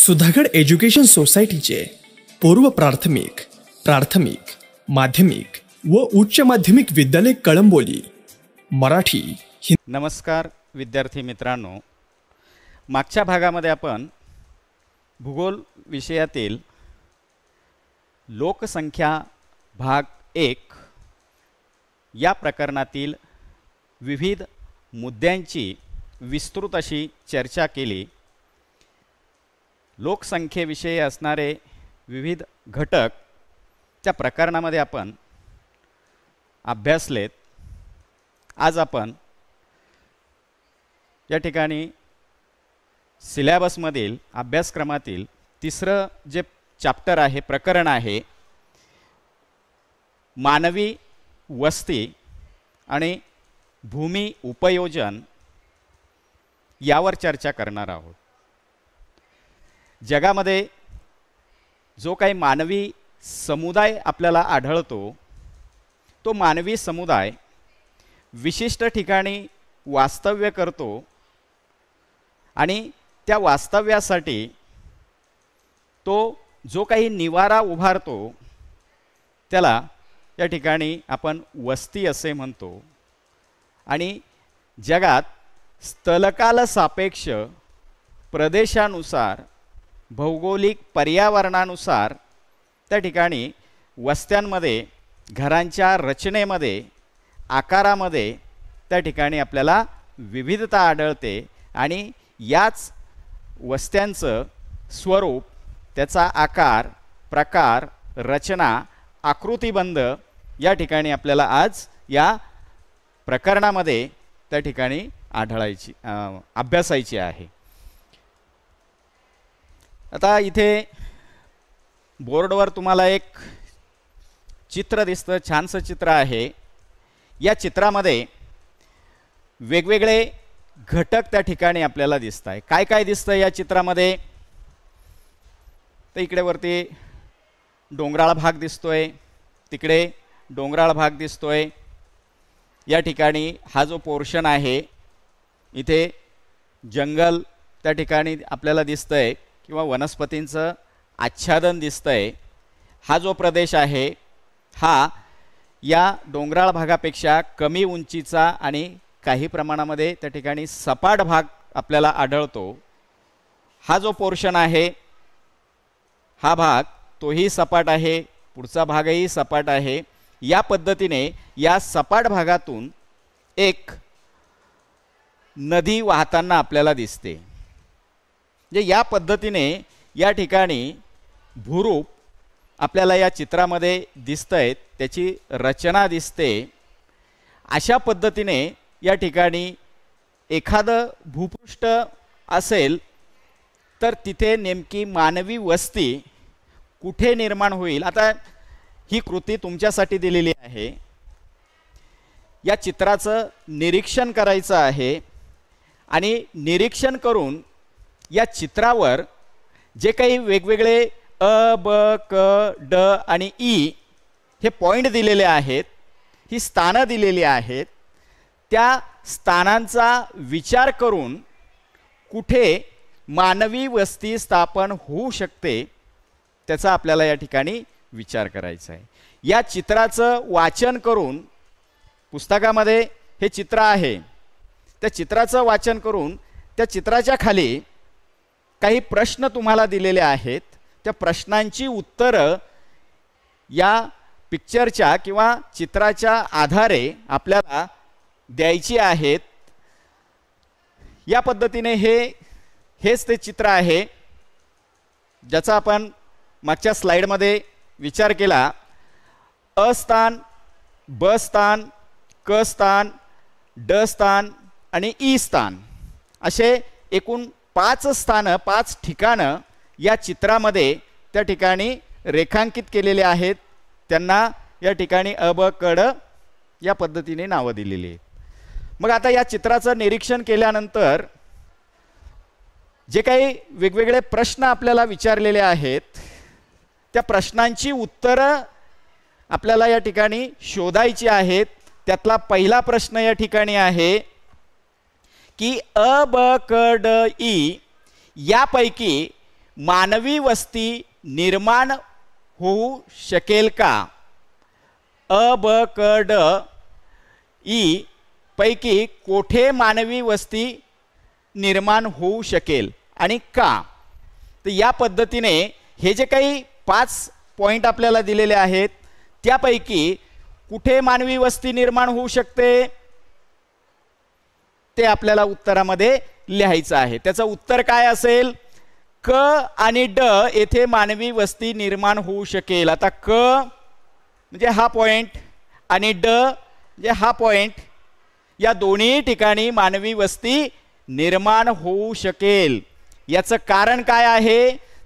Sudhagad education सोसायटीचे पूर्व प्राथमिक प्राथमिक माध्यमिक व उच्च माध्यमिक विद्यालय कळंबोली मराठी नमस्कार विद्यार्थी मित्रांनो मागच्या भागामध्ये आपण भूगोल विषयातील लोकसंख्या भाग एक या प्रकरणातील विविध मुद्द्यांची विस्तृत अशी चर्चा केली लोकसंख्येविषयी असणारे विविध घटक त्या प्रकरणामध्ये आपण अभ्यासलेत आज आपण या ठिकाणी सिलॅबसमधील अभ्यासक्रमातील तिसरं जे चाप्टर आहे प्रकरण आहे मानवी वस्ती आणि भूमी उपयोजन यावर चर्चा करणार आहोत जगामध्ये जो काही मानवी समुदाय आपल्याला आढळतो तो मानवी समुदाय विशिष्ट ठिकाणी वास्तव्य करतो आणि त्या वास्तव्यासाठी तो जो काही निवारा उभारतो त्याला या ठिकाणी आपण वस्ती असे म्हणतो आणि जगात स्थलकालसापेक्ष सापेक्ष प्रदेशानुसार भौगोलिक पर्यावरणानुसार त्या ठिकाणी वस्त्यांमध्ये घरांच्या रचनेमध्ये आकारामध्ये त्या ठिकाणी आपल्याला विविधता आढळते आणि याच वस्त्यांचं स्वरूप त्याचा आकार प्रकार रचना आकृतीबंध या ठिकाणी आपल्याला आज या प्रकरणामध्ये त्या ठिकाणी आढळायची अभ्यासायची आहे आता इथे बोर्डवर तुम्हाला एक चित्र दिसतं छानसं चित्र आहे या चित्रामध्ये वेगवेगळे घटक त्या ठिकाणी आपल्याला दिसत आहे काय काय दिसतं या चित्रामध्ये तर इकडे वरती डोंगराळ भाग दिसतोय तिकडे डोंगराळ भाग दिसतोय या ठिकाणी हा जो पोर्शन आहे इथे जंगल त्या ठिकाणी आपल्याला दिसतंय किंवा वनस्पतींचं आच्छादन दिसतंय हा जो प्रदेश आहे हा या डोंगराळ भागापेक्षा कमी उंचीचा आणि काही प्रमाणामध्ये त्या ठिकाणी सपाट भाग आपल्याला आढळतो हा जो पोर्शन आहे हा भाग तोही सपाट आहे पुढचा भागही सपाट आहे या पद्धतीने या सपाट भागातून एक नदी वाहताना आपल्याला दिसते म्हणजे या पद्धतीने या ठिकाणी भूरूप आपल्याला या चित्रामध्ये दिसत आहेत त्याची रचना दिसते अशा पद्धतीने या ठिकाणी एखादं भूपृष्ठ असेल तर तिथे नेमकी मानवी वस्ती कुठे निर्माण होईल आता ही कृती तुमच्यासाठी दिलेली आहे या चित्राचं निरीक्षण करायचं आहे आणि निरीक्षण करून या चित्रावर जे काही वेगवेगळे अ ब क ड आणि ई हे पॉईंट दिलेले आहेत ही स्थानं दिलेली आहेत त्या स्थानांचा विचार करून कुठे मानवी वस्ती स्थापन होऊ शकते त्याचा आपल्याला या ठिकाणी विचार करायचा आहे या चित्राचं वाचन करून पुस्तकामध्ये हे चित्र आहे त्या चित्राचं वाचन करून त्या चित्राच्या खाली काही प्रश्न तुम्हाला दिलेले आहेत त्या प्रश्नांची उत्तरं या पिक्चरच्या किंवा चित्राच्या आधारे आपल्याला द्यायची आहेत या पद्धतीने हे हेच ते चित्र आहे ज्याचा आपण मागच्या स्लाईडमध्ये विचार केला अस्थान ब स्थान क स्थान ड स्थान आणि ई स्थान असे एकूण पाच स्थानं पाच ठिकाणं या चित्रामध्ये त्या ठिकाणी रेखांकित केलेले आहेत त्यांना या ठिकाणी अब कड या पद्धतीने नावं दिलेली आहेत मग आता या चित्राचं निरीक्षण केल्यानंतर जे काही वेगवेगळे प्रश्न आपल्याला विचारलेले आहेत त्या प्रश्नांची उत्तरं आपल्याला या ठिकाणी शोधायची आहेत त्यातला पहिला प्रश्न या ठिकाणी आहे की अ ब क ड ई यापैकी मानवी वस्ती निर्माण होऊ शकेल का अ ब क ड ई पैकी कोठे मानवी वस्ती निर्माण होऊ शकेल आणि का तर या पद्धतीने हे जे काही पाच पॉईंट आपल्याला दिलेले आहेत त्यापैकी कुठे मानवी वस्ती निर्माण होऊ शकते ते आपल्याला उत्तरामध्ये लिहायचं आहे त्याचं उत्तर काय असेल क आणि ड येथे मानवी वस्ती निर्माण होऊ शकेल आता क म्हणजे हा पॉइंट आणि ड म्हणजे हा पॉइंट या दोन्ही ठिकाणी मानवी वस्ती निर्माण होऊ शकेल याचं कारण काय आहे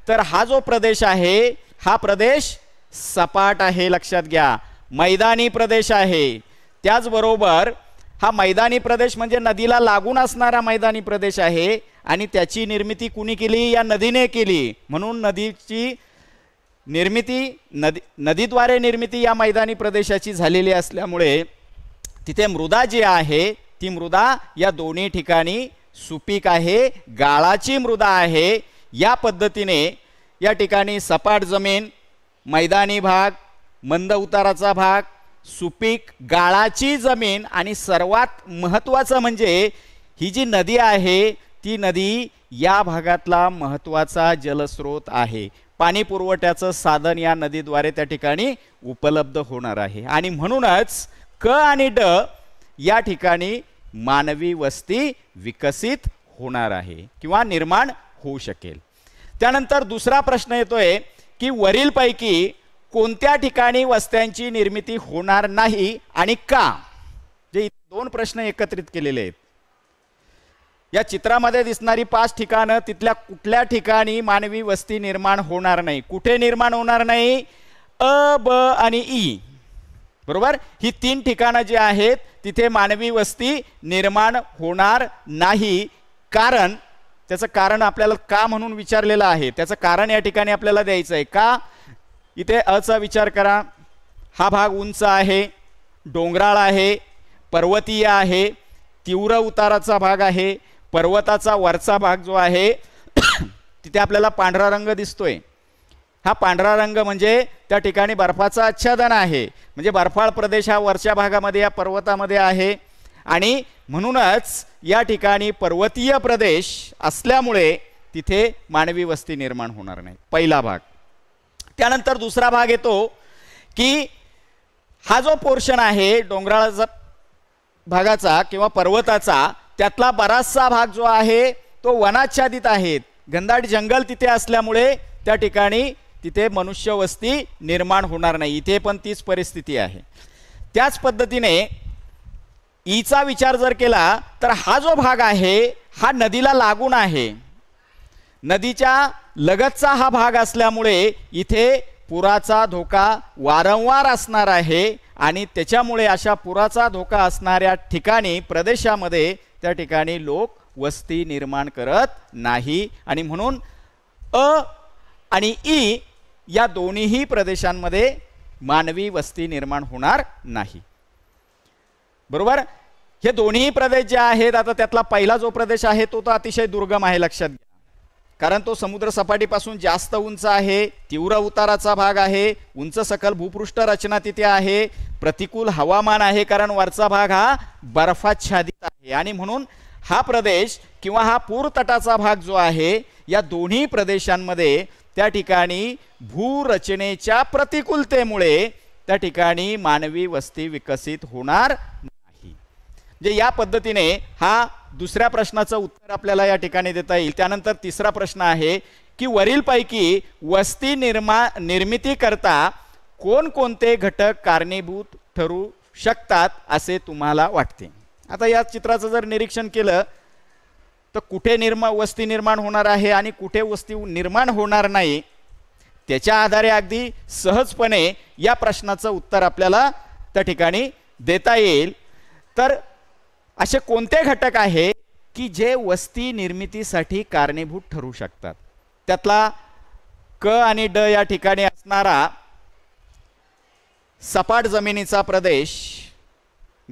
तर हा जो प्रदेश आहे हा प्रदेश सपाट आहे लक्षात घ्या मैदानी प्रदेश आहे त्याचबरोबर हा मैदानी प्रदेश म्हणजे नदीला लागून असणारा मैदानी प्रदेश आहे आणि त्याची निर्मिती कुणी केली या नदीने केली म्हणून नदीची निर्मिती नदी नदीद्वारे निर्मिती या मैदानी प्रदेशाची झालेली असल्यामुळे तिथे मृदा जी आहे ती मृदा या दोन्ही ठिकाणी सुपीक आहे गाळाची मृदा आहे या पद्धतीने या ठिकाणी सपाट जमीन मैदानी भाग मंद उताराचा भाग सुपीक गाळाची जमीन आणि सर्वात महत्त्वाचं म्हणजे ही जी नदी आहे ती नदी या भागातला महत्त्वाचा जलस्रोत आहे पाणी पुरवठ्याचं साधन या नदीद्वारे त्या ठिकाणी उपलब्ध होणार आहे आणि म्हणूनच क आणि ड या ठिकाणी मानवी वस्ती विकसित होणार आहे किंवा निर्माण होऊ शकेल त्यानंतर दुसरा प्रश्न येतोय की वरीलपैकी कोणत्या ठिकाणी वस्त्यांची निर्मिती होणार नाही आणि का जे दोन प्रश्न एकत्रित केलेले आहेत या चित्रामध्ये दिसणारी पाच ठिकाणं तिथल्या कुठल्या ठिकाणी मानवी वस्ती निर्माण होणार नाही कुठे निर्माण होणार नाही अ ब आणि ई बरोबर ही तीन ठिकाणं जी आहेत तिथे मानवी वस्ती निर्माण होणार नाही कारण त्याचं कारण आपल्याला का म्हणून विचारलेलं आहे त्याचं कारण या ठिकाणी आपल्याला द्यायचं आहे का इथे अचा विचार करा हा भाग उंच आहे डोंगराळ आहे पर्वतीय आहे तीव्र उताराचा भाग आहे पर्वताचा वरचा भाग जो आहे तिथे आपल्याला पांढरा रंग दिसतोय हा पांढरा रंग म्हणजे त्या ठिकाणी बर्फाचं आच्छादन आहे म्हणजे बर्फाळ प्रदेश हा वरच्या भागामध्ये या पर्वतामध्ये आहे आणि म्हणूनच या ठिकाणी पर्वतीय प्रदेश असल्यामुळे तिथे मानवी वस्ती निर्माण होणार नाही पहिला भाग त्यानंतर दुसरा भाग येतो की हा जो पोर्शन आहे डोंगराळाचा भागाचा किंवा पर्वताचा त्यातला बराचसा भाग जो आहे तो वनाच्छादित आहे घनदाट जंगल तिथे असल्यामुळे त्या ठिकाणी तिथे मनुष्यवस्ती निर्माण होणार नाही इथे पण तीच परिस्थिती आहे त्याच पद्धतीने ईचा विचार जर केला तर हा जो भाग आहे हा नदीला लागून आहे नदीच्या लगतचा हा भाग असल्यामुळे इथे पुराचा धोका वारंवार असणार आहे आणि त्याच्यामुळे अशा पुराचा धोका असणाऱ्या ठिकाणी प्रदेशामध्ये त्या ठिकाणी लोक वस्ती निर्माण करत नाही आणि म्हणून अ आणि ई या दोन्हीही प्रदेशांमध्ये मानवी वस्ती निर्माण होणार नाही बरोबर हे दोन्ही प्रदेश जे आहेत आता त्यातला पहिला जो प्रदेश आहे तो तर अतिशय दुर्गम आहे लक्षात घ्या कारण तो समुद्र सपाटीपासून जास्त उंच आहे तीव्र उताराचा भाग आहे उंच सकल भूपृष्ठ रचना तिथे आहे प्रतिकूल हवामान आहे कारण वरचा भाग हा बर्फाच्छादित आहे आणि म्हणून हा प्रदेश किंवा हा पूर तटाचा भाग जो आहे या दोन्ही प्रदेशांमध्ये त्या ठिकाणी भूरचनेच्या प्रतिकूलतेमुळे त्या ठिकाणी मानवी वस्ती विकसित होणार म्हणजे या पद्धतीने हा दुसऱ्या प्रश्नाचं उत्तर आपल्याला या ठिकाणी देता येईल त्यानंतर तिसरा प्रश्न आहे की वरीलपैकी वस्ती निर्मा निर्मिती करता कोणकोणते घटक कारणीभूत ठरू शकतात असे तुम्हाला वाटते आता या चित्राचं जर निरीक्षण केलं तर कुठे निर्मा वस्ती निर्माण होणार आहे आणि कुठे वस्ती निर्माण होणार नाही त्याच्या आधारे अगदी सहजपणे या प्रश्नाचं उत्तर आपल्याला त्या ठिकाणी देता येईल तर असे कोणते घटक आहे की जे वस्ती निर्मितीसाठी कारणीभूत ठरू शकतात त्यातला क आणि ड या ठिकाणी असणारा सपाट जमिनीचा प्रदेश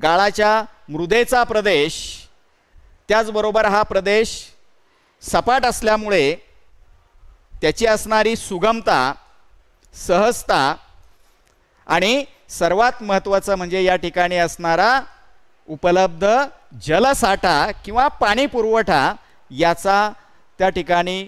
गाळाच्या मृदेचा प्रदेश त्याचबरोबर हा प्रदेश सपाट असल्यामुळे त्याची असणारी सुगमता सहजता आणि सर्वात महत्त्वाचं म्हणजे या ठिकाणी असणारा उपलब्ध जलसाठा किंवा पाणी पुरवठा याचा त्या ठिकाणी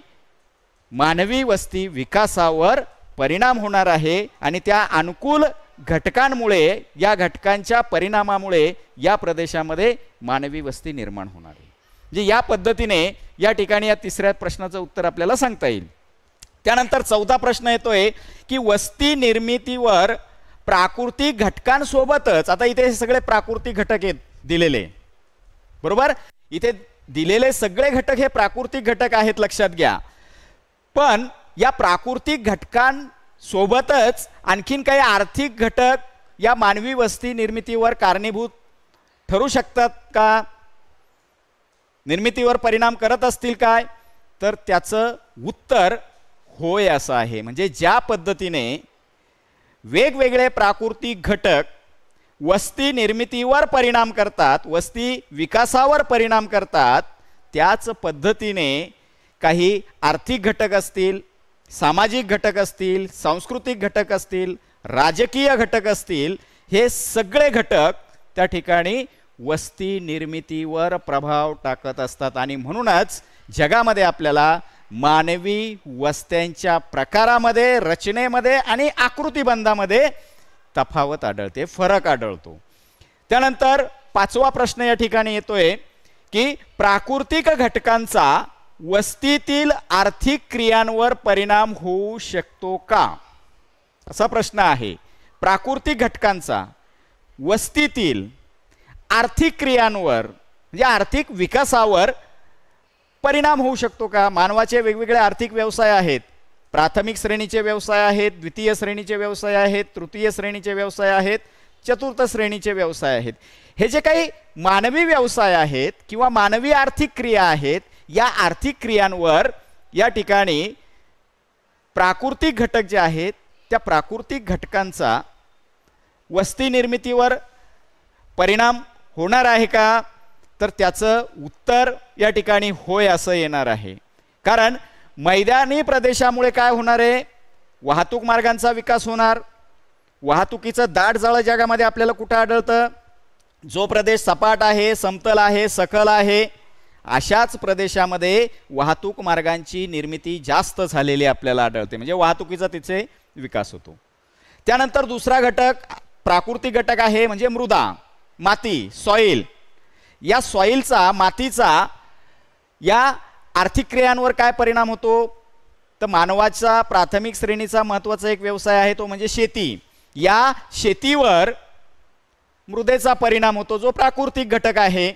मानवी वस्ती विकासावर परिणाम होणार आहे आणि त्या अनुकूल घटकांमुळे या घटकांच्या परिणामामुळे या प्रदेशामध्ये मानवी वस्ती निर्माण होणार आहे म्हणजे या पद्धतीने या ठिकाणी या तिसऱ्या प्रश्नाचं उत्तर आपल्याला सांगता येईल त्यानंतर चौथा प्रश्न येतोय की वस्ती निर्मितीवर प्राकृतिक घटकांसोबतच आता इथे हे सगळे प्राकृतिक घटक आहेत दिलेले बरोबर इथे दिलेले सगळे घटक हे प्राकृतिक घटक आहेत लक्षात घ्या पण या प्राकृतिक घटकांसोबतच आणखीन काही आर्थिक घटक या मानवी वस्ती निर्मितीवर कारणीभूत ठरू शकतात का निर्मितीवर परिणाम करत असतील काय तर त्याचं उत्तर होय असं आहे म्हणजे ज्या पद्धतीने वेगवेगळे प्राकृतिक घटक वस्ती निर्मितीवर परिणाम करतात वस्ती विकासावर परिणाम करतात त्याच पद्धतीने काही आर्थिक घटक असतील सामाजिक घटक असतील सांस्कृतिक घटक असतील राजकीय घटक असतील हे सगळे घटक त्या ठिकाणी वस्ती निर्मितीवर प्रभाव टाकत असतात आणि म्हणूनच जगामध्ये आपल्याला मानवी वस्त्यांच्या प्रकारामध्ये रचनेमध्ये आणि आकृतिबंधामध्ये तफावत आढळते फरक आढळतो त्यानंतर पाचवा प्रश्न या ठिकाणी येतोय की प्राकृतिक घटकांचा वस्तीतील आर्थिक क्रियांवर परिणाम होऊ शकतो का असा प्रश्न आहे प्राकृतिक घटकांचा वस्तीतील आर्थिक क्रियांवर म्हणजे आर्थिक विकासावर परिणाम होऊ शकतो का मानवाचे वेगवेगळे आर्थिक व्यवसाय आहेत प्राथमिक श्रेणीचे व्यवसाय आहेत द्वितीय श्रेणीचे व्यवसाय आहेत तृतीय श्रेणीचे व्यवसाय आहेत चतुर्थ श्रेणीचे व्यवसाय आहेत हे जे काही मानवी व्यवसाय आहेत किंवा मानवी आर्थिक क्रिया आहेत या आर्थिक क्रियांवर या ठिकाणी प्राकृतिक घटक जे आहेत त्या प्राकृतिक घटकांचा वस्ती निर्मितीवर परिणाम होणार आहे का तर त्याचं उत्तर या ठिकाणी होय असं येणार आहे कारण मैदानी प्रदेशामुळे काय होणार आहे वाहतूक मार्गांचा विकास होणार वाहतुकीचं दाट जाळं जगामध्ये आपल्याला कुठं आढळतं जो प्रदेश सपाट आहे समतल आहे सखल आहे अशाच प्रदेशामध्ये वाहतूक मार्गांची निर्मिती जास्त झालेली आपल्याला आढळते म्हणजे वाहतुकीचा तिथे विकास होतो त्यानंतर दुसरा घटक प्राकृतिक घटक आहे म्हणजे मृदा माती सॉईल या सॉईलचा मातीचा या आर्थिक क्रियांवर काय परिणाम होतो तर मानवाचा प्राथमिक श्रेणीचा महत्त्वाचा एक व्यवसाय आहे तो म्हणजे शेती या शेतीवर मृदेचा परिणाम होतो जो प्राकृतिक घटक आहे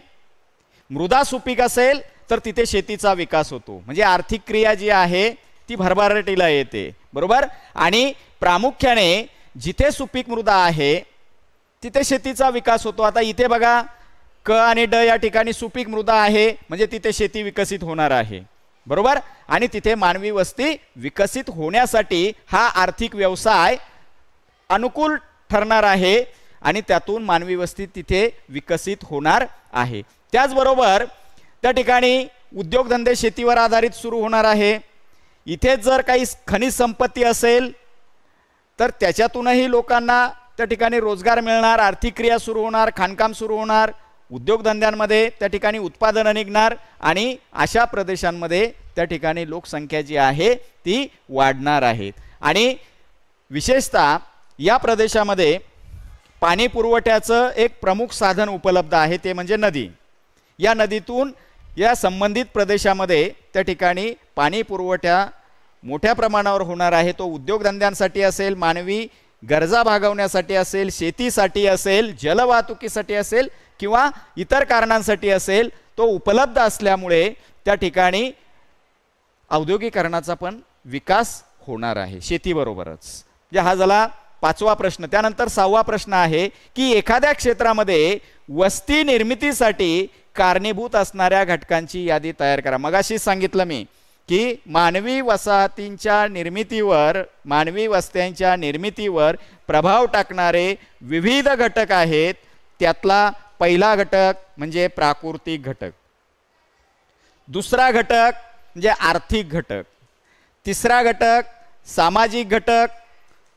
मृदा सुपीक असेल तर तिथे शेतीचा विकास होतो म्हणजे आर्थिक क्रिया जी आहे ती भरभराटीला येते बरोबर आणि प्रामुख्याने जिथे सुपीक मृदा आहे तिथे शेतीचा विकास होतो आता इथे बघा क आणि ड या ठिकाणी सुपीक मृदा आहे म्हणजे तिथे शेती विकसित होणार आहे बरोबर आणि तिथे मानवी वस्ती विकसित होण्यासाठी हा आर्थिक व्यवसाय अनुकूल ठरणार आहे आणि त्यातून मानवी वस्ती तिथे विकसित होणार आहे त्याचबरोबर त्या ठिकाणी उद्योगधंदे शेतीवर आधारित सुरू होणार आहे इथे जर काही खनिज संपत्ती असेल तर त्याच्यातूनही लोकांना त्या ठिकाणी रोजगार मिळणार आर्थिक क्रिया सुरू होणार खाणकाम सुरू होणार उद्योगधंद्यांमध्ये त्या ठिकाणी उत्पादनं निघणार आणि अशा प्रदेशांमध्ये त्या ठिकाणी लोकसंख्या जी आहे ती वाढणार आहे आणि विशेषतः या प्रदेशामध्ये पाणी पुरवठ्याचं एक प्रमुख साधन उपलब्ध आहे ते म्हणजे नदी या नदीतून या संबंधित प्रदेशामध्ये त्या ठिकाणी पाणी पुरवठ्या मोठ्या प्रमाणावर होणार आहे तो उद्योगधंद्यांसाठी असेल मानवी गरजा भागवण्यासाठी असेल शेतीसाठी असेल जलवाहतुकीसाठी असेल किंवा इतर कारणांसाठी असेल तो उपलब्ध असल्यामुळे त्या ठिकाणी औद्योगिकरणाचा पण विकास होणार आहे शेतीबरोबरच म्हणजे हा झाला पाचवा प्रश्न त्यानंतर सहावा प्रश्न आहे की एखाद्या क्षेत्रामध्ये वस्ती निर्मितीसाठी कारणीभूत असणाऱ्या घटकांची यादी तयार करा मगाशीच सांगितलं मी की मानवी वसाहतींच्या निर्मितीवर मानवी वस्त्यांच्या निर्मितीवर प्रभाव टाकणारे विविध घटक आहेत त्यातला पहिला घटक म्हणजे प्राकृतिक घटक दुसरा घटक म्हणजे आर्थिक घटक तिसरा घटक सामाजिक घटक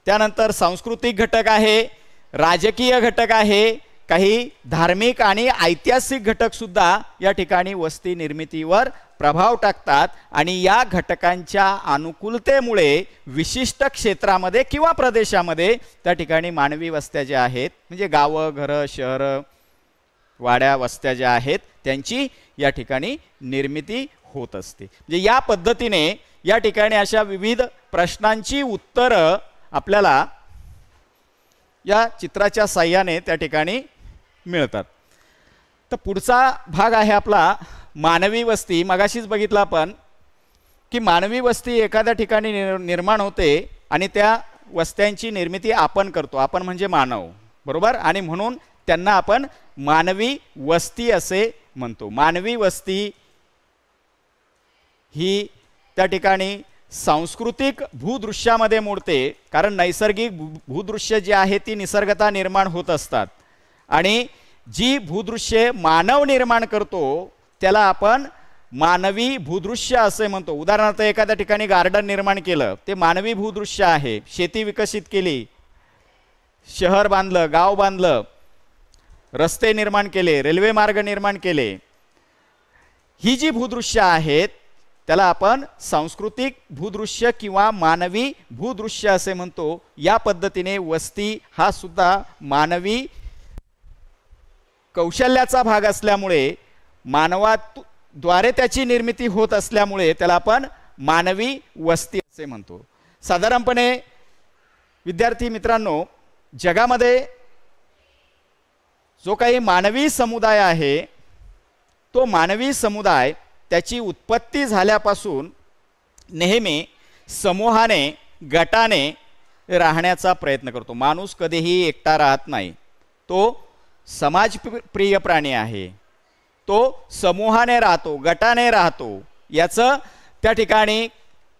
त्यानंतर सांस्कृतिक घटक आहे राजकीय घटक आहे काही धार्मिक आणि ऐतिहासिक घटकसुद्धा या ठिकाणी वस्ती निर्मितीवर प्रभाव टाकतात आणि या घटकांच्या अनुकूलतेमुळे विशिष्ट क्षेत्रामध्ये किंवा प्रदेशामध्ये त्या ठिकाणी मानवी वस्त्या ज्या आहेत म्हणजे गावं घरं शहरं वाड्या वस्त्या ज्या आहेत त्यांची या ठिकाणी निर्मिती होत असते म्हणजे या पद्धतीने या ठिकाणी अशा विविध प्रश्नांची उत्तरं आपल्याला या चित्राच्या साह्याने त्या ठिकाणी मिळतात तर पुढचा भाग आहे आपला मानवी वस्ती मगाशीच बघितला आपण की मानवी वस्ती एखाद्या ठिकाणी निर्माण होते आणि त्या वस्त्यांची निर्मिती आपण करतो आपण म्हणजे मानव बरोबर आणि म्हणून त्यांना आपण मानवी वस्ती असे म्हणतो मानवी वस्ती ही त्या ठिकाणी सांस्कृतिक भूदृश्यामध्ये मोडते कारण नैसर्गिक भूदृश्य जे आहे ती निसर्गता निर्माण होत असतात आणि जी भूदृश्ये मानव निर्माण करतो त्याला आपण मानवी भूदृश्य असे म्हणतो उदाहरणार्थ एखाद्या ठिकाणी गार्डन निर्माण केलं ते मानवी भूदृश्य आहे शेती विकसित केली शहर बांधलं गाव बांधलं रस्ते निर्माण केले रेल्वे मार्ग निर्माण केले ही जी भूदृश्य आहेत त्याला आपण सांस्कृतिक भूदृश्य किंवा मानवी भूदृश्य असे म्हणतो या पद्धतीने वस्ती हा सुद्धा मानवी कौशल्याचा भाग असल्यामुळे मानवाद्वारे त्याची निर्मिती होत असल्यामुळे त्याला आपण मानवी वस्ती असे म्हणतो साधारणपणे विद्यार्थी मित्रांनो जगामध्ये जो काही मानवी समुदाय आहे तो मानवी समुदाय त्याची उत्पत्ती झाल्यापासून नेहमी समूहाने गटाने राहण्याचा प्रयत्न करतो माणूस कधीही एकटा राहत नाही तो समाजप्रिय प्राणी आहे तो समूहाने राहतो गटाने राहतो याचं त्या ठिकाणी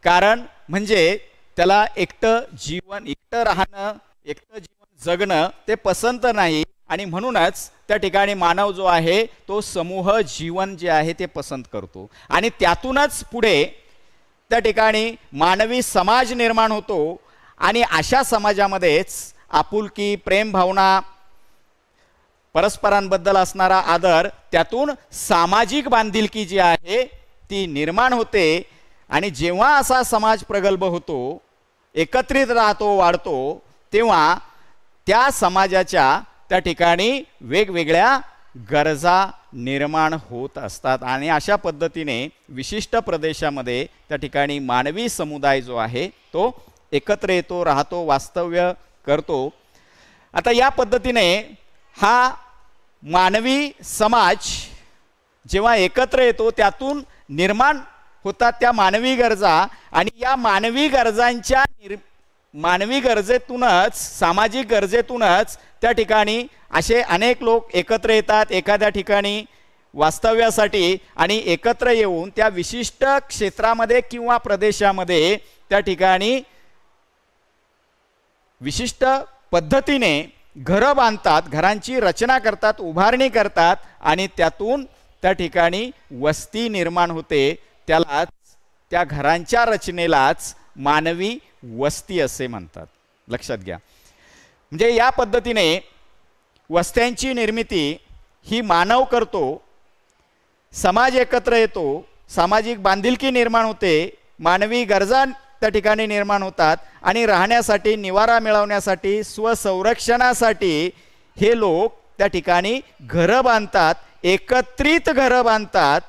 कारण म्हणजे त्याला एकटं जीवन एकटं राहणं एकटं जीवन जगणं ते पसंत नाही आणि म्हणूनच त्या ठिकाणी मानव जो आहे तो समूह जीवन जे आहे ते पसंत करतो आणि त्यातूनच पुढे त्या ठिकाणी मानवी समाज निर्माण होतो आणि अशा समाजामध्येच आपुलकी प्रेमभावना परस्परांबद्दल असणारा आदर त्यातून सामाजिक बांधिलकी जी आहे ती निर्माण होते आणि जेव्हा असा समाज प्रगल्भ होतो एकत्रित राहतो वाढतो तेव्हा त्या समाजाच्या त्या ठिकाणी वेगवेगळ्या गरजा निर्माण होत असतात आणि अशा पद्धतीने विशिष्ट प्रदेशामध्ये त्या ठिकाणी मानवी समुदाय जो आहे तो एकत्र येतो राहतो वास्तव्य करतो आता या पद्धतीने हा मानवी समाज जेव्हा एकत्र येतो त्यातून निर्माण होतात त्या मानवी गरजा आणि या मानवी गरजांच्या निर् मानवी गरजेतूनच सामाजिक गरजेतूनच त्या ठिकाणी असे अनेक लोक एकत्र येतात एखाद्या ठिकाणी वास्तव्यासाठी आणि एकत्र येऊन त्या विशिष्ट क्षेत्रामध्ये किंवा प्रदेशामध्ये त्या ठिकाणी विशिष्ट पद्धतीने घरं बांधतात घरांची रचना करतात उभारणी करतात आणि त्यातून त्या ठिकाणी वस्ती निर्माण होते त्यालाच त्या घरांच्या रचनेलाच मानवी वस्ती असे म्हणतात लक्षात घ्या म्हणजे या पद्धतीने वस्त्यांची निर्मिती ही मानव करतो समाज एकत्र येतो सामाजिक बांधिलकी निर्माण होते मानवी गरजा त्या ठिकाणी निर्माण होतात आणि राहण्यासाठी निवारा मिळवण्यासाठी स्वसंरक्षणासाठी हे लोक त्या ठिकाणी घरं बांधतात एकत्रित घरं बांधतात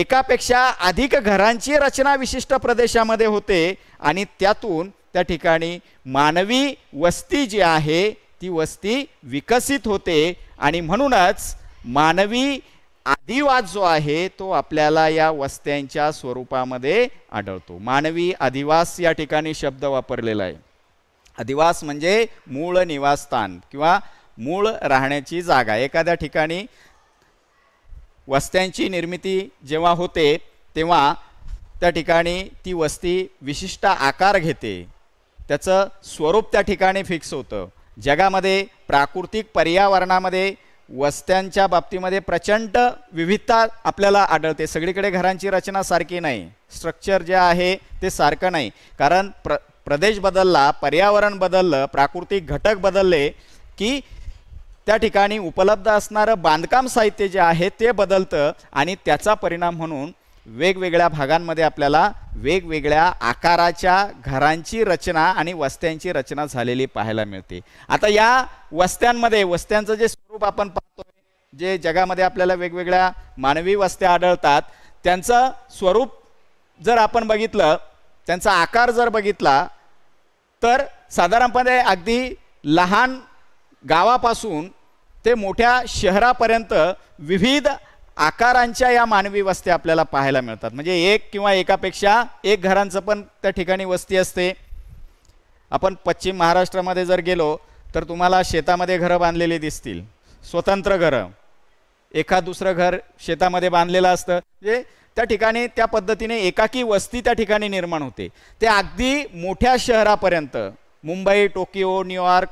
एकापेक्षा अधिक घरांची रचना विशिष्ट प्रदेशामध्ये होते आणि त्यातून त्या ठिकाणी मानवी वस्ती जी आहे ती वस्ती विकसित होते आणि म्हणूनच मानवी अधिवाद जो आहे तो आपल्याला या वस्त्यांच्या स्वरूपामध्ये आढळतो मानवी अधिवास या ठिकाणी शब्द वापरलेला आहे अधिवास म्हणजे मूळ निवासस्थान किंवा मूळ राहण्याची जागा एखाद्या ठिकाणी वस्त्यांची निर्मिती जेव्हा होते तेव्हा त्या ठिकाणी ती वस्ती विशिष्ट आकार घेते त्याचं स्वरूप त्या ठिकाणी फिक्स होतं जगामध्ये प्राकृतिक पर्यावरणामध्ये वस्त्यांच्या बाबतीमध्ये प्रचंड विविधता आपल्याला आढळते सगळीकडे घरांची रचना सारखी नाही स्ट्रक्चर जे आहे ते सारखं नाही कारण प्र प्रदेश बदलला पर्यावरण बदललं प्राकृतिक घटक बदलले की त्या ठिकाणी उपलब्ध असणारं बांधकाम साहित्य जे आहे ते बदलतं आणि त्याचा परिणाम म्हणून वेगवेगळ्या भागांमध्ये आपल्याला वेगवेगळ्या आकाराच्या घरांची रचना आणि वस्त्यांची रचना झालेली पाहायला मिळते आता या वस्त्यांमध्ये वस्त्यांचं जे रूप आपण पाहतोय जे जगामध्ये आपल्याला वेगवेगळ्या मानवी वस्त्या आढळतात त्यांचं स्वरूप जर आपण बघितलं त्यांचा आकार जर बघितला तर साधारणपणे अगदी लहान गावापासून ते मोठ्या शहरापर्यंत विविध आकारांच्या या मानवी वस्त्या आपल्याला पाहायला मिळतात म्हणजे एक किंवा एकापेक्षा एक घरांचं पण त्या ठिकाणी वस्ती असते आपण पश्चिम महाराष्ट्रामध्ये जर गेलो तर तुम्हाला शेतामध्ये घरं बांधलेली दिसतील स्वतंत्र घर एखाद दुसरं घर शेतामध्ये बांधलेलं असतं म्हणजे त्या ठिकाणी त्या पद्धतीने एकाकी वस्ती त्या ठिकाणी निर्माण होते ते अगदी मोठ्या शहरापर्यंत मुंबई टोकियो न्यूयॉर्क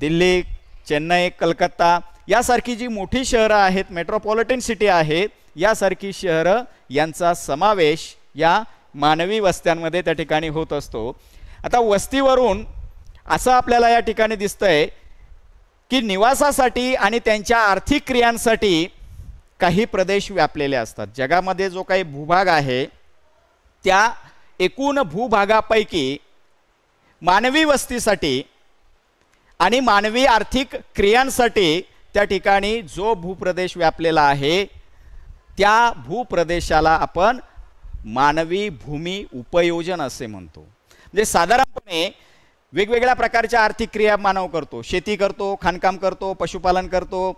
दिल्ली चेन्नई कलकत्ता यासारखी जी मोठी शहरं आहेत मेट्रोपॉलिटन सिटी आहेत यासारखी शहरं यांचा समावेश या मानवी वस्त्यांमध्ये त्या ठिकाणी होत असतो आता वस्तीवरून असं आपल्याला या ठिकाणी दिसतंय की निवासासाठी आणि त्यांच्या आर्थिक क्रियांसाठी काही प्रदेश व्यापलेले असतात जगामध्ये जो काही भूभाग आहे त्या एकूण भूभागापैकी मानवी वस्तीसाठी आणि मानवी आर्थिक क्रियांसाठी त्या ठिकाणी जो भूप्रदेश व्यापलेला आहे त्या भूप्रदेशाला आपण मानवी भूमी उपयोजन असे म्हणतो म्हणजे साधारणपणे वेगवेगळ्या प्रकारच्या आर्थिक क्रिया मानव करतो शेती करतो खाणकाम करतो पशुपालन करतो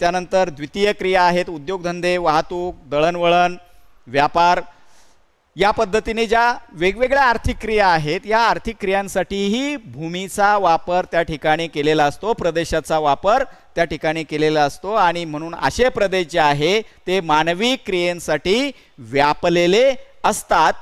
त्यानंतर द्वितीय क्रिया आहेत उद्योगधंदे वाहतूक दळणवळण व्यापार या पद्धतीने ज्या वेगवेगळ्या आर्थिक क्रिया आहेत या आर्थिक क्रियांसाठीही भूमीचा वापर त्या ठिकाणी केलेला असतो प्रदेशाचा वापर त्या ठिकाणी केलेला असतो आणि म्हणून असे प्रदेश जे आहे ते मानवी क्रियेसाठी व्यापलेले असतात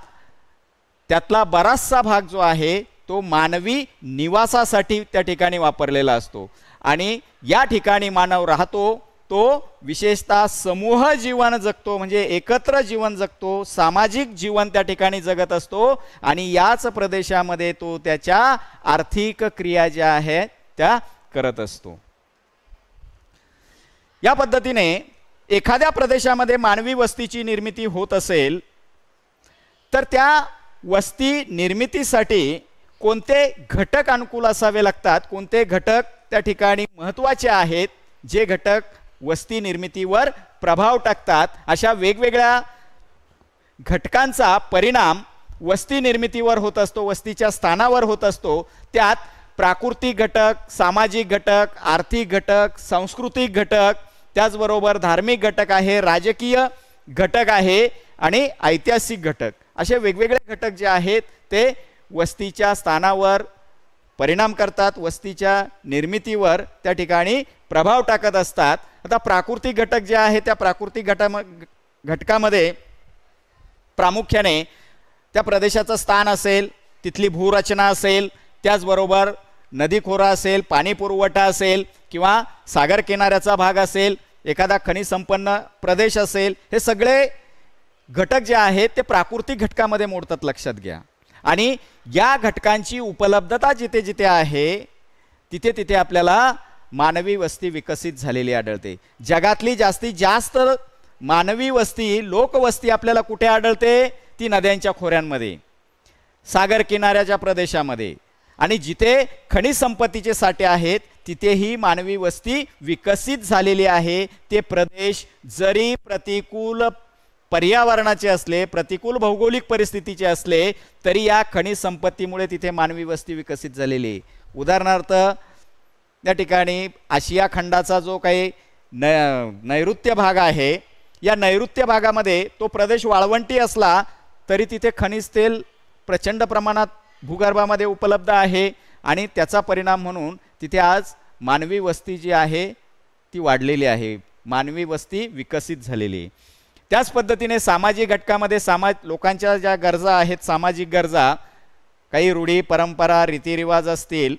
त्यातला बराचसा भाग जो आहे तो मानवी निवासासाठी त्या ठिकाणी वापरलेला असतो आणि या ठिकाणी मानव राहतो तो विशेषतः समूह जीवन जगतो म्हणजे एकत्र जीवन जगतो सामाजिक जीवन त्या ठिकाणी जगत असतो आणि याच प्रदेशामध्ये तो त्याच्या आर्थिक क्रिया ज्या आहेत त्या करत असतो या पद्धतीने एखाद्या प्रदेशामध्ये मानवी वस्तीची निर्मिती होत असेल तर त्या वस्ती निर्मितीसाठी कोणते घटक अनुकूल असावे लागतात कोणते घटक त्या ठिकाणी महत्त्वाचे आहेत जे घटक वस्ती निर्मितीवर प्रभाव टाकतात अशा वेगवेगळ्या घटकांचा परिणाम वस्ती निर्मितीवर होत असतो वस्तीच्या स्थानावर होत असतो त्यात प्राकृतिक घटक सामाजिक घटक आर्थिक घटक सांस्कृतिक घटक त्याचबरोबर धार्मिक घटक आहे राजकीय घटक आहे आणि ऐतिहासिक घटक असे वेगवेगळे घटक जे आहेत ते वस्तीच्या स्थानावर परिणाम करतात वस्तीच्या निर्मितीवर त्या ठिकाणी प्रभाव टाकत असतात आता प्राकृतिक घटक जे आहे त्या प्राकृतिक घटा घटकामध्ये प्रामुख्याने त्या प्रदेशाचं स्थान असेल तिथली भूरचना असेल त्याचबरोबर नदीखोरा असेल पाणी पुरवठा असेल किंवा सागर किनाऱ्याचा भाग असेल एखादा खनिज संपन्न प्रदेश असेल हे सगळे घटक जे आहेत ते प्राकृतिक घटकामध्ये मोडतात लक्षात घ्या आणि या घटकांची उपलब्धता जिथे जिथे आहे तिथे तिथे आपल्याला मानवी वस्ती विकसित झालेली आढळते जगातली जास्तीत जास्त मानवी वस्ती लोकवस्ती आपल्याला कुठे आढळते ती नद्यांच्या खोऱ्यांमध्ये सागर किनाऱ्याच्या प्रदेशामध्ये आणि जिथे खनिज संपत्तीचे साठे आहेत तिथेही मानवी वस्ती विकसित झालेली आहे ते प्रदेश जरी प्रतिकूल पर्यावरणाचे असले प्रतिकूल भौगोलिक परिस्थितीचे असले तरी या खनिज संपत्तीमुळे तिथे मानवी वस्ती विकसित झालेली उदाहरणार्थ त्या ठिकाणी आशिया खंडाचा जो काही नैऋत्य भाग आहे या नैऋत्य भागामध्ये तो प्रदेश वाळवंटी असला तरी तिथे खनिज तेल प्रचंड प्रमाणात भूगर्भामध्ये उपलब्ध आहे आणि त्याचा परिणाम म्हणून तिथे आज मानवी वस्ती जी आहे ती वाढलेली आहे मानवी वस्ती विकसित झालेली त्याच पद्धतीने सामाजिक घटकामध्ये समाज लोकांच्या ज्या गरजा आहेत सामाजिक गरजा काही रूढी परंपरा रीतिरिवाज असतील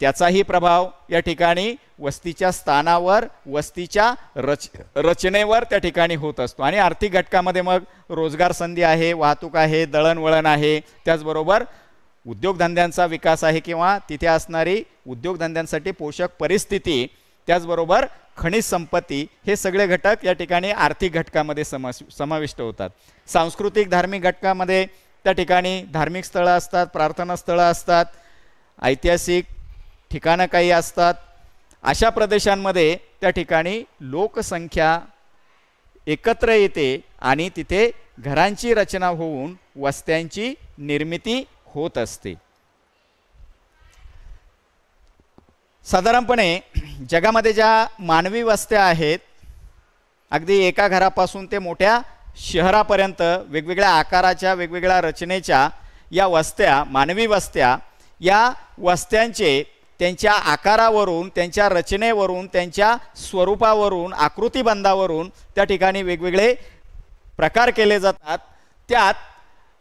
त्याचाही प्रभाव या ठिकाणी वस्तीच्या स्थानावर वस्तीच्या रच रचनेवर त्या ठिकाणी होत असतो आणि आर्थिक घटकामध्ये मग रोजगार संधी आहे वाहतूक आहे दळणवळण आहे त्याचबरोबर उद्योगधंद्यांचा विकास आहे किंवा तिथे असणारी उद्योगधंद्यांसाठी पोषक परिस्थिती त्याचबरोबर खनिज संपत्ती हे सगळे घटक या ठिकाणी आर्थिक घटकामध्ये समास समाविष्ट होतात सांस्कृतिक धार्मिक घटकामध्ये त्या ठिकाणी धार्मिक स्थळं असतात प्रार्थना स्थळं असतात ऐतिहासिक ठिकाणं काही असतात अशा प्रदेशांमध्ये त्या ठिकाणी लोकसंख्या एकत्र येते आणि तिथे घरांची रचना होऊन वस्त्यांची निर्मिती होत असते साधारणपणे जगामध्ये ज्या मानवी वस्त्या आहेत अगदी एका घरापासून ते मोठ्या शहरापर्यंत वेगवेगळ्या आकाराच्या वेगवेगळ्या रचनेच्या या वस्त्या मानवी वस्त्या या वस्त्यांचे त्यांच्या आकारावरून त्यांच्या रचनेवरून त्यांच्या स्वरूपावरून आकृतीबंधावरून त्या ठिकाणी वेगवेगळे प्रकार केले जातात त्यात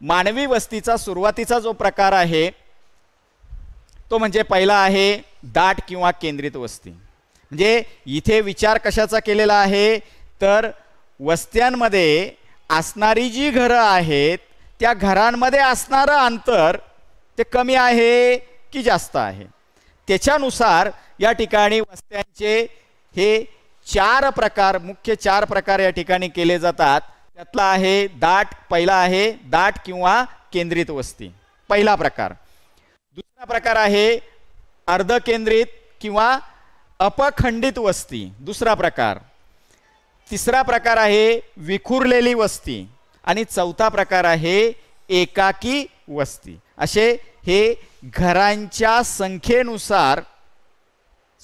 मानवी वस्तीचा सुरुवातीचा जो प्रकार आहे तो म्हणजे पहिला आहे दाट किंवा केंद्रित वस्ती म्हणजे इथे विचार कशाचा केलेला आहे तर वस्त्यांमध्ये असणारी जी घरं आहेत त्या घरांमध्ये असणारं अंतर ते कमी आहे की जास्त आहे त्याच्यानुसार या ठिकाणी वस्त्यांचे हे चार प्रकार मुख्य चार प्रकार या ठिकाणी केले जातात त्यातला आहे दाट पहिला आहे दाट किंवा केंद्रित वस्ती पहिला प्रकार प्रकार आहे अर्धकेंद्रित किंवा अपखंडित वस्ती दुसरा प्रकार तिसरा प्रकार आहे विखुरलेली वस्ती आणि चौथा प्रकार आहे एकाकी वस्ती असे हे घरांच्या संख्येनुसार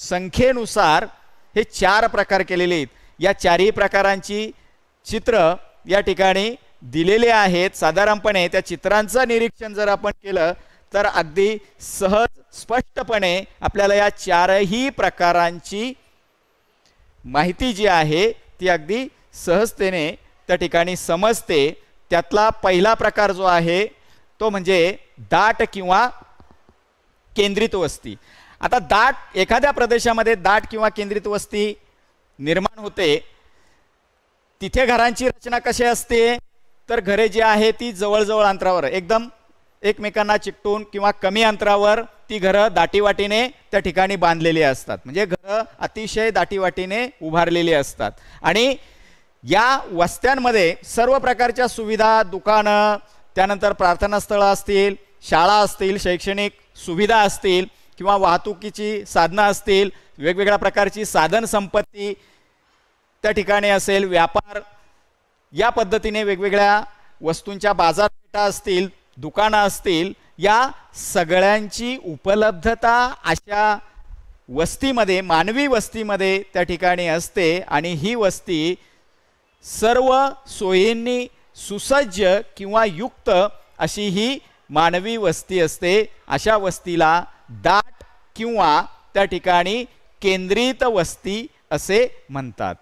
संख्येनुसार हे चार प्रकार केलेले आहेत या चारही प्रकारांची चित्र या ठिकाणी दिलेले आहेत साधारणपणे त्या चित्रांचं निरीक्षण जर आपण केलं तर अगदी सहज स्पष्टपणे आपल्याला या चारही प्रकारांची माहिती जी आहे ती अगदी सहजतेने त्या ठिकाणी समजते त्यातला पहिला प्रकार जो आहे तो म्हणजे दाट किंवा केंद्रित वस्ती आता दाट एखाद्या प्रदेशामध्ये दाट किंवा केंद्रित वस्ती निर्माण होते तिथे घरांची रचना कशी असते तर घरे जी आहे ती जवळजवळ अंतरावर एकदम एकमेकांना चिकटून किंवा कमी अंतरावर ती घरं दाटीवाटीने त्या ठिकाणी बांधलेली असतात म्हणजे घरं अतिशय दाटीवाटीने उभारलेली असतात आणि या वस्त्यांमध्ये सर्व प्रकारच्या सुविधा दुकानं त्यानंतर प्रार्थनास्थळं असतील शाळा असतील शैक्षणिक सुविधा असतील किंवा वाहतुकीची साधनं असतील वेगवेगळ्या प्रकारची साधन संपत्ती त्या ठिकाणी असेल व्यापार या पद्धतीने वेगवेगळ्या वस्तूंच्या बाजारपेठा असतील दुकानं असतील या सगळ्यांची उपलब्धता अशा वस्तीमध्ये मानवी वस्तीमध्ये त्या ठिकाणी असते आणि ही वस्ती सर्व सोयींनी सुसज्ज किंवा युक्त अशी ही मानवी वस्ती असते अशा वस्तीला दाट किंवा त्या ठिकाणी केंद्रित वस्ती असे म्हणतात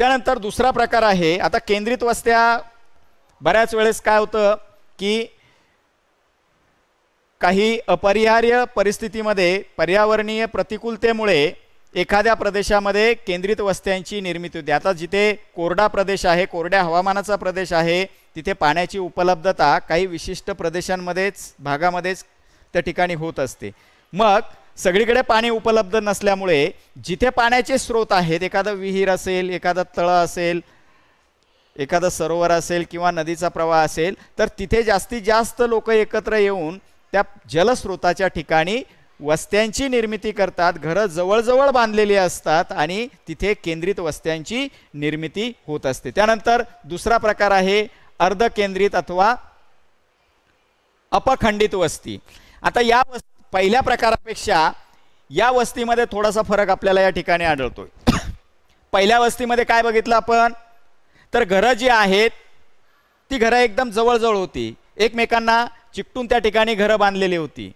त्यानंतर दुसरा प्रकार आहे आता केंद्रित वस्त्या बऱ्याच वेळेस काय होतं की काही अपरिहार्य परिस्थितीमध्ये पर्यावरणीय प्रतिकूलतेमुळे एखाद्या प्रदेशामध्ये केंद्रित वस्त्यांची निर्मिती होते आता जिथे कोरडा प्रदेश आहे कोरड्या हवामानाचा प्रदेश आहे तिथे पाण्याची उपलब्धता काही विशिष्ट प्रदेशांमध्येच भागामध्येच त्या ठिकाणी होत असते मग सगळीकडे पाणी उपलब्ध नसल्यामुळे जिथे पाण्याचे स्रोत आहेत एखादं विहीर असेल एखादं तळं असेल एखादं सरोवर असेल किंवा नदीचा प्रवाह असेल तर तिथे जास्तीत जास्त लोक एकत्र येऊन त्या जलस्रोताच्या ठिकाणी वस्त्यांची निर्मिती करतात घरं जवळजवळ बांधलेली असतात आणि तिथे केंद्रित वस्त्यांची निर्मिती होत असते त्यानंतर दुसरा प्रकार आहे अर्ध केंद्रित अथवा अपखंडित वस्ती आता या वस्ती पहिल्या प्रकारापेक्षा या वस्तीमध्ये थोडासा फरक आपल्याला या ठिकाणी आढळतोय पहिल्या वस्तीमध्ये काय बघितलं आपण तर घरं जी आहेत ती घरं एकदम जवळजवळ होती एकमेकांना चिकटून त्या ठिकाणी घरं बांधलेली होती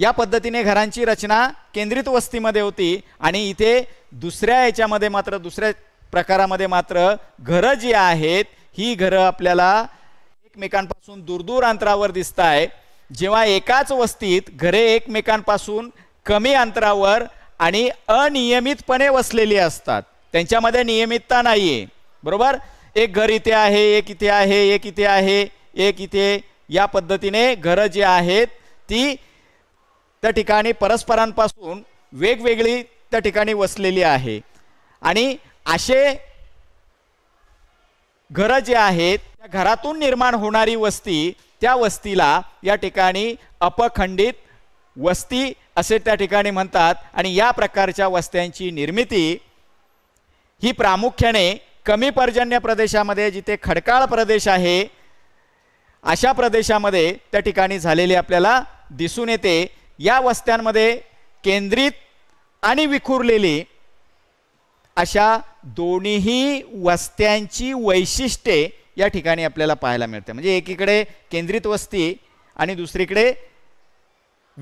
या पद्धतीने घरांची रचना केंद्रित वस्तीमध्ये होती आणि इथे दुसऱ्या याच्यामध्ये मात्र दुसऱ्या प्रकारामध्ये मात्र घरं जी आहेत ही घरं आपल्याला एकमेकांपासून दूरदूर अंतरावर दिसत आहे जेव्हा एकाच वस्तीत घरे एकमेकांपासून कमी अंतरावर आणि अनियमितपणे वसलेली असतात त्यांच्यामध्ये नियमितता नाही आहे बरोबर एक घर इथे आहे एक इथे आहे एक इथे आहे एक इथे या पद्धतीने घरं जी आहेत ती त्या ठिकाणी परस्परांपासून वेगवेगळी त्या ठिकाणी वसलेली आहे आणि असे घरं जे आहेत त्या घरातून निर्माण होणारी वस्ती त्या वस्तीला या ठिकाणी अपखंडित वस्ती असे त्या ठिकाणी म्हणतात आणि या प्रकारच्या वस्त्यांची निर्मिती ही प्रामुख्याने कमी पर्जन्य प्रदेशामध्ये जिथे खडकाळ प्रदेश आहे अशा प्रदेशामध्ये त्या ठिकाणी झालेली आपल्याला दिसून येते या वस्त्यांमध्ये केंद्रित आणि विखुरलेली अशा दोन्हीही वस्त्यांची वैशिष्ट्ये या ठिकाणी आपल्याला पाहायला मिळते म्हणजे एकीकडे केंद्रित वस्ती आणि दुसरीकडे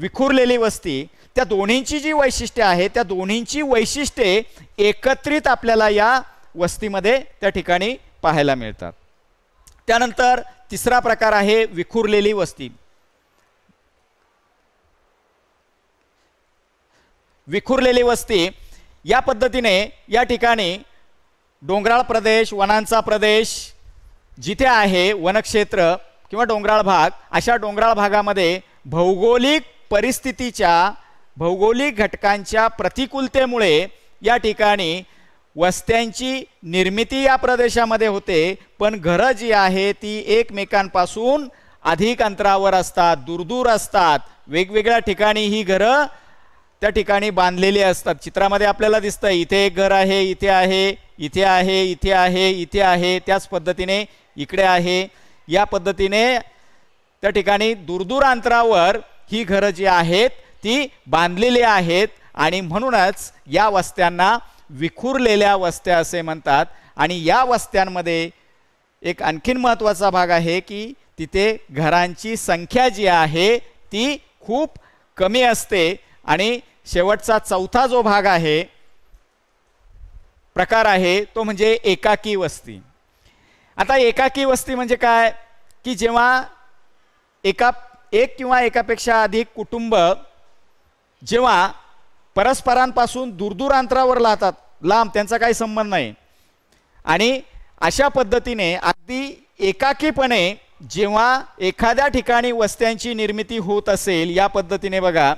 विखुरलेली वस्ती त्या दोन्हींची जी वैशिष्ट्ये आहेत त्या दोन्हींची वैशिष्ट्ये एकत्रित आपल्याला या वस्तीमध्ये त्या ठिकाणी पाहायला मिळतात त्यानंतर तिसरा प्रकार आहे विखुरलेली वस्ती विखुरलेली वस्ती या पद्धतीने या ठिकाणी डोंगराळ प्रदेश वनांचा प्रदेश जिथे आहे वनक्षेत्र किंवा डोंगराळ भाग अशा डोंगराळ भागामध्ये भौगोलिक परिस्थितीच्या भौगोलिक घटकांच्या प्रतिकूलतेमुळे या ठिकाणी वस्त्यांची निर्मिती या प्रदेशामध्ये होते पण घरं जी आहे ती एकमेकांपासून अधिक अंतरावर असतात दूरदूर असतात वेगवेगळ्या ठिकाणी ही घरं त्या ठिकाणी बांधलेली असतात चित्रामध्ये आपल्याला दिसतं इथे एक घर आहे इथे आहे इथे आहे इथे आहे इथे आहे त्याच पद्धतीने इकडे आहे या पद्धतीने त्या ठिकाणी दूरदूर अंतरावर ही घरं जी आहेत ती बांधलेली आहेत आणि म्हणूनच या वस्त्यांना विखुरलेल्या वस्त्या असे म्हणतात आणि या वस्त्यांमध्ये एक आणखीन महत्त्वाचा भाग आहे की तिथे घरांची संख्या जी आहे ती खूप कमी असते आणि शेवटचा चौथा जो भाग आहे प्रकार आहे तो म्हणजे एकाकी वस्ती आता एकाकी वस्ती म्हणजे काय की जेव्हा एका एक किंवा एकापेक्षा अधिक कुटुंब जेव्हा परस्परांपासून दूरदूर अंतरावर राहतात लांब त्यांचा काही संबंध नाही आणि अशा पद्धतीने अगदी एकाकीपणे जेव्हा एखाद्या ठिकाणी वस्त्यांची निर्मिती होत असेल या पद्धतीने बघा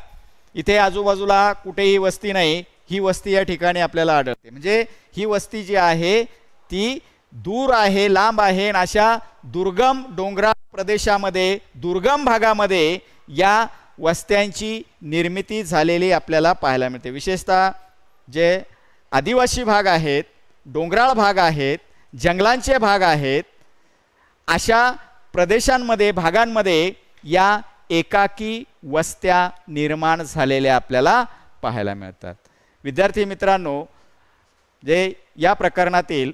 इथे आजूबाजूला कुठेही वस्ती नाही ही वस्ती या ठिकाणी आपल्याला आढळते म्हणजे ही वस्ती जी आहे ती दूर आहे लांब आहे आणि अशा दुर्गम डोंगराळ प्रदेशामध्ये दुर्गम भागामध्ये या वस्त्यांची निर्मिती झालेली आपल्याला पाहायला मिळते विशेषतः जे आदिवासी भाग आहेत डोंगराळ भाग आहेत जंगलांचे भाग आहेत अशा प्रदेशांमध्ये भागांमध्ये या एकाकी वस्त्या निर्माण झालेल्या आपल्याला पाहायला मिळतात विद्यार्थी मित्रांनो जे या प्रकरणातील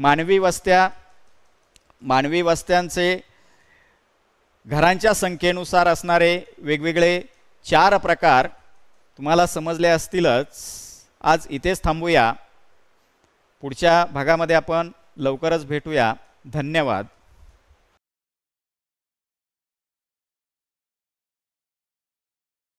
मानवी वस्त्या मानवी वस्त्यांचे घरांच्या संख्येनुसार असणारे वेगवेगळे चार प्रकार तुम्हाला समजले असतीलच आज इथेच थांबूया पुढच्या भागामध्ये आपण लवकरच भेटूया धन्यवाद